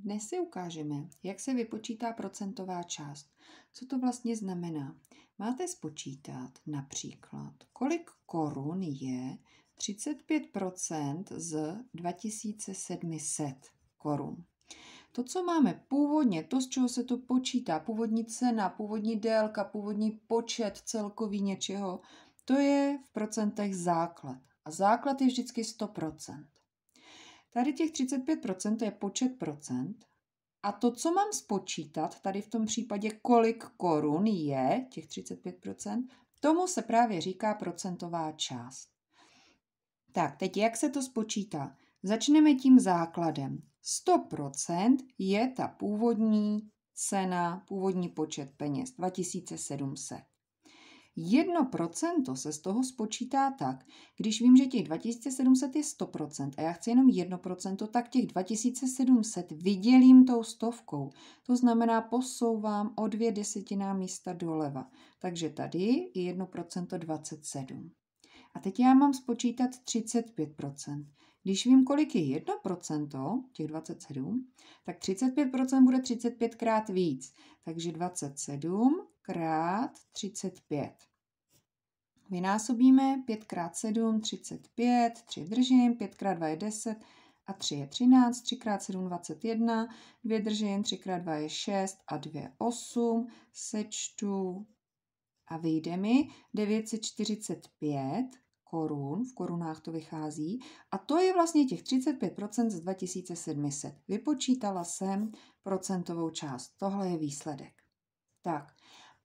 Dnes si ukážeme, jak se vypočítá procentová část. Co to vlastně znamená? Máte spočítat například, kolik korun je 35% z 2700 korun. To, co máme původně, to, z čeho se to počítá, původní cena, původní délka, původní počet celkový něčeho, to je v procentech základ. A základ je vždycky 100%. Tady těch 35% to je počet procent. A to, co mám spočítat, tady v tom případě, kolik korun je těch 35%, tomu se právě říká procentová část. Tak, teď jak se to spočítá? Začneme tím základem. 100% je ta původní cena, původní počet peněz, 2700. Jedno procento se z toho spočítá tak, když vím, že těch 2700 je 100% a já chci jenom jedno procento, tak těch 2700 vydělím tou stovkou. To znamená, posouvám o dvě desetiná místa doleva. Takže tady je jedno procento 27. A teď já mám spočítat 35%. Když vím, kolik je 1%, těch 27, tak 35% bude 35 krát víc. Takže 27 krát 35. Vynásobíme 5 krát 7, 35, 3 držím, 5 krát 2 je 10 a 3 je 13, 3 krát 7, 21, 2 držím, 3 krát 2 je 6 a 2 8, sečtu a vyjde mi 945 korun, v korunách to vychází, a to je vlastně těch 35% z 2700. Vypočítala jsem procentovou část. Tohle je výsledek. Tak,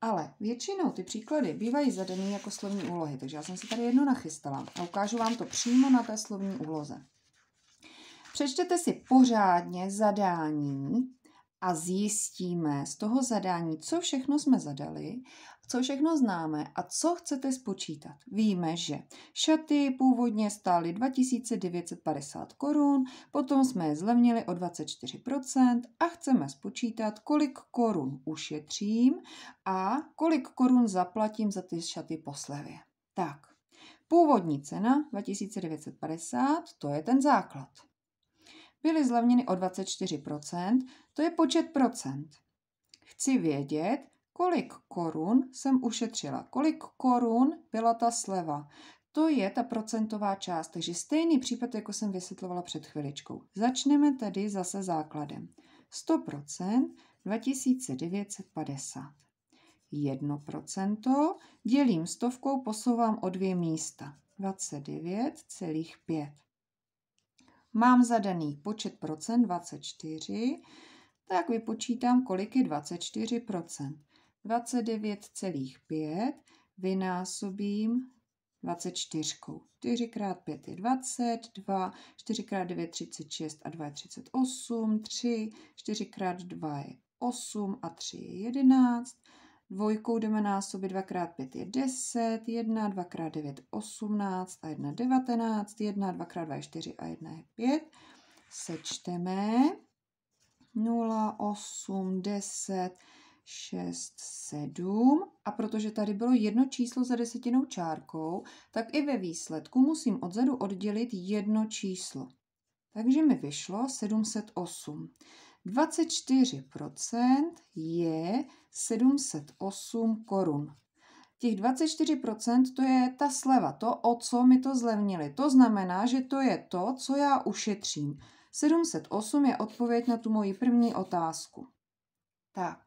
ale většinou ty příklady bývají zadeny jako slovní úlohy, takže já jsem si tady jedno nachystala a ukážu vám to přímo na té slovní úloze. Přečtěte si pořádně zadání a zjistíme z toho zadání, co všechno jsme zadali co všechno známe a co chcete spočítat. Víme, že šaty původně stály 2950 korun, potom jsme je zlevnili o 24% a chceme spočítat, kolik korun ušetřím a kolik korun zaplatím za ty šaty po slevě. Tak, původní cena 2950, to je ten základ. Byly zlevněny o 24%, to je počet procent. Chci vědět, kolik korun jsem ušetřila, kolik korun byla ta sleva. To je ta procentová část, takže stejný případ, jako jsem vysvětlovala před chviličkou. Začneme tedy zase základem. 100% 2950. 1% dělím stovkou, posouvám o dvě místa. 29,5. Mám zadaný počet procent 24, tak vypočítám, kolik je 24 procent. 29,5 vynásobím 24. 4 x 5 je 22, 4 x 9 je 36 a 2 je 38, 3, 4 x 2 je 8 a 3 je 11. Dvojkou jdeme násobit 2 x 5 je 10, 1, 2 x 9 je 18 a 1 19, 1, 2 x 2 je 4 a 1 je 5. Sečteme 0, 8, 10, 6, 7. A protože tady bylo jedno číslo za desetinou čárkou, tak i ve výsledku musím odzadu oddělit jedno číslo. Takže mi vyšlo 708. 24% je 708 korun. Těch 24% to je ta sleva, to, o co mi to zlevnili. To znamená, že to je to, co já ušetřím. 708 je odpověď na tu moji první otázku. Tak,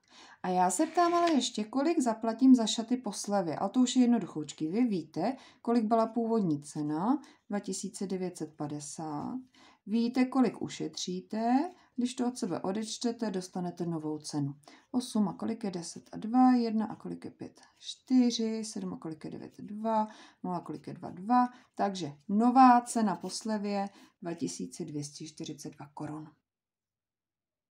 a já se ptám ale ještě, kolik zaplatím za šaty po slevě. A to už je jednoduchoučky. Vy víte, kolik byla původní cena, 2950. Víte, kolik ušetříte, když to od sebe odečtete, dostanete novou cenu. 8 a kolik je 10 a 2, 1 a kolik je 5, 4, 7 a kolik je 9, 2, 0 a kolik je 2, 2. Takže nová cena po slevě 2242 korun.